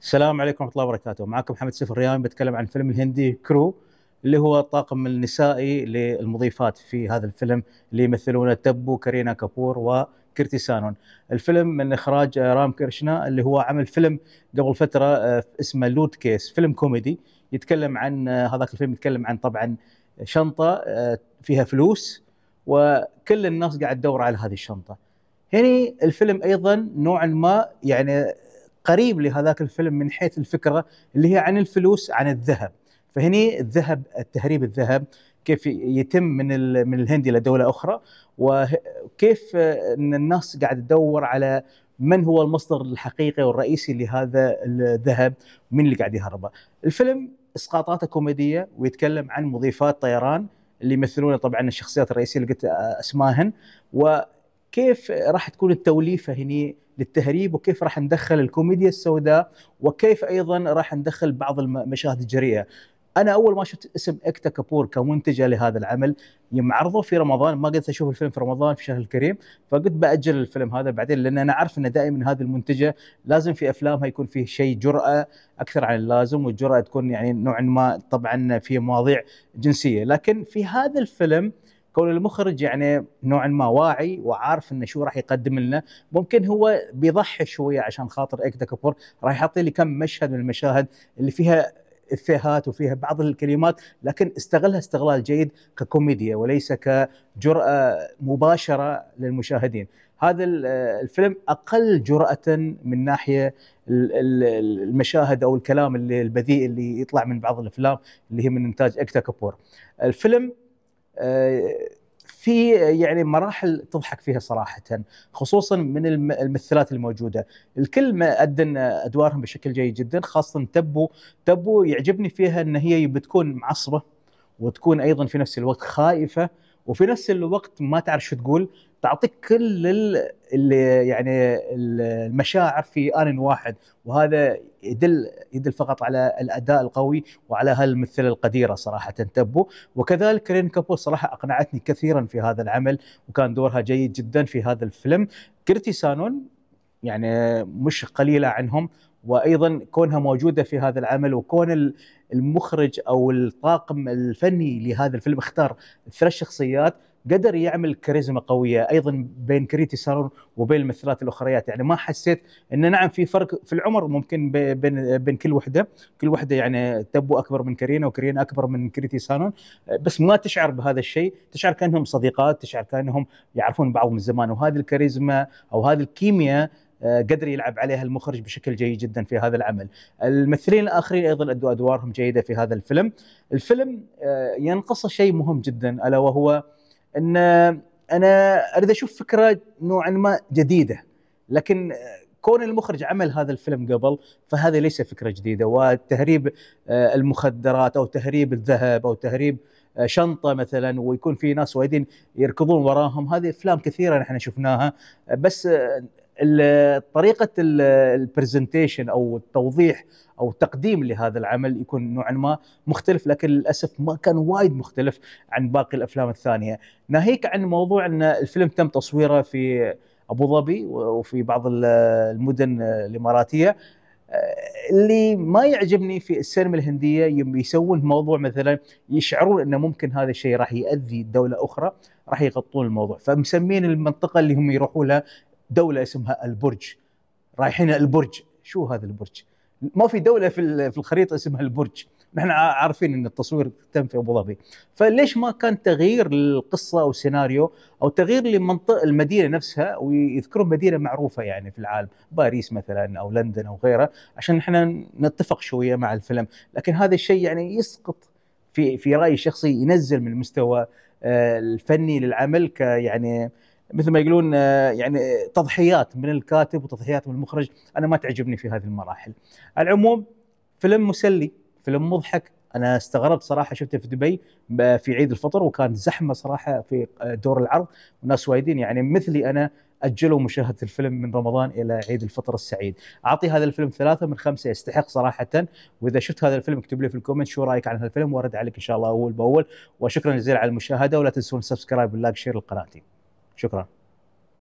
السلام عليكم ورحمه الله وبركاته معكم محمد سيف الريان بتكلم عن فيلم الهندي كرو اللي هو الطاقم النسائي للمضيفات في هذا الفيلم اللي يمثلون تبو كارينا كابور وكيرتي سانون الفيلم من اخراج رام كرشنا اللي هو عمل فيلم قبل فتره آه، اسمه لوت كيس فيلم كوميدي يتكلم عن آه، هذاك الفيلم يتكلم عن طبعا شنطه آه، فيها فلوس وكل الناس قاعد تدور على هذه الشنطه هني يعني الفيلم ايضا نوعا ما يعني قريب لهذاك الفيلم من حيث الفكره اللي هي عن الفلوس عن الذهب فهني الذهب التهريب الذهب كيف يتم من من الهند الى دوله اخرى وكيف ان الناس قاعد تدور على من هو المصدر الحقيقي والرئيسي لهذا الذهب ومن اللي قاعد يهربه الفيلم اسقاطاته كوميديه ويتكلم عن مضيفات طيران اللي يمثلون طبعا الشخصيات الرئيسيه اللي قلت اسماهن و كيف راح تكون التوليفه هني للتهريب وكيف راح ندخل الكوميديا السوداء وكيف ايضا راح ندخل بعض المشاهد الجريئه انا اول ما شفت اسم اكتا كابور كمنتجه لهذا العمل يوم عرضه في رمضان ما قدرت اشوف الفيلم في رمضان في شهر الكريم فقلت باجل الفيلم هذا بعدين لان انا عارف ان دائما هذه المنتجه لازم في افلامها يكون فيه شيء جراه اكثر عن اللازم والجراه تكون يعني نوعا ما طبعا في مواضيع جنسيه لكن في هذا الفيلم كون المخرج يعني نوعا ما واعي وعارف انه شو راح يقدم لنا ممكن هو بيضحي شويه عشان خاطر اكتا كابور راح يحط لي كم مشهد من المشاهد اللي فيها افيهات وفيها بعض الكلمات لكن استغلها استغلال جيد ككوميديا وليس كجرأه مباشره للمشاهدين هذا الفيلم اقل جرأه من ناحيه المشاهد او الكلام اللي البذيء اللي يطلع من بعض الافلام اللي هي من انتاج اكتا كابور الفيلم آه، في يعني مراحل تضحك فيها صراحه خصوصا من الممثلات الموجوده الكل ما ادن ادوارهم بشكل جيد جدا خاصه تبو تبو يعجبني فيها ان هي بتكون معصبه وتكون ايضا في نفس الوقت خائفه وفي نفس الوقت ما تعرف شو تقول تعطيك كل اللي يعني المشاعر في ان واحد وهذا يدل يدل فقط على الاداء القوي وعلى هالممثله القديره صراحه تبو وكذلك رين كابور صراحه اقنعتني كثيرا في هذا العمل وكان دورها جيد جدا في هذا الفيلم كرتي سانون يعني مش قليله عنهم وايضا كونها موجوده في هذا العمل وكون المخرج او الطاقم الفني لهذا الفيلم اختار ثلاث شخصيات قدر يعمل كاريزما قويه ايضا بين كريتي سارون وبين الممثلات الاخريات يعني ما حسيت انه نعم في فرق في العمر ممكن بين بين كل وحده كل وحده يعني تبو اكبر من كرينا وكرينا اكبر من كريتي سارون بس ما تشعر بهذا الشيء تشعر كانهم صديقات تشعر كانهم يعرفون بعض من زمان وهذه الكاريزما او هذه الكيمياء آه، قدر يلعب عليها المخرج بشكل جيد جدا في هذا العمل الممثلين الاخرين ايضا ادوا ادوارهم جيده في هذا الفيلم الفيلم آه، ينقصه شيء مهم جدا الا وهو ان انا اريد اشوف فكره نوعا ما جديده لكن آه، كون المخرج عمل هذا الفيلم قبل فهذه ليس فكره جديده وتهريب المخدرات او تهريب الذهب او تهريب شنطه مثلا ويكون في ناس وايدين يركضون وراهم هذه افلام كثيره نحن شفناها بس طريقه البرزنتيشن او التوضيح او التقديم لهذا العمل يكون نوعا ما مختلف لكن للاسف ما كان وايد مختلف عن باقي الافلام الثانيه ناهيك عن موضوع ان الفيلم تم تصويره في ابو ظبي وفي بعض المدن الاماراتيه اللي ما يعجبني في السينما الهنديه يوم يسوون موضوع مثلا يشعرون انه ممكن هذا الشيء راح ياذي دوله اخرى راح يغطون الموضوع فمسمين المنطقه اللي هم يروحوا لها دوله اسمها البرج رايحين البرج شو هذا البرج ما في دوله في في الخريطه اسمها البرج نحن عارفين ان التصوير تم في ابو ظبي فليش ما كان تغيير للقصه او السيناريو او تغيير لمنطقه المدينه نفسها ويذكرون مدينه معروفه يعني في العالم باريس مثلا او لندن او غيره عشان احنا نتفق شويه مع الفيلم لكن هذا الشيء يعني يسقط في في رايي الشخصي ينزل من المستوى آه، الفني للعمل كيعني مثل ما يقولون آه، يعني تضحيات من الكاتب وتضحيات من المخرج انا ما تعجبني في هذه المراحل على العموم فيلم مسلي فيلم مضحك انا استغربت صراحه شفته في دبي في عيد الفطر وكان زحمه صراحه في آه، دور العرض وناس وايدين يعني مثلي انا اجلوا مشاهده الفيلم من رمضان الى عيد الفطر السعيد اعطي هذا الفيلم ثلاثة من خمسة يستحق صراحه واذا شفت هذا الفيلم اكتب لي في الكومنت شو رايك عن هذا الفيلم وارد عليك ان شاء الله اول باول وشكرا جزيلا على المشاهده ولا تنسون سبسكرايب واللايك شير لقناتي شكرا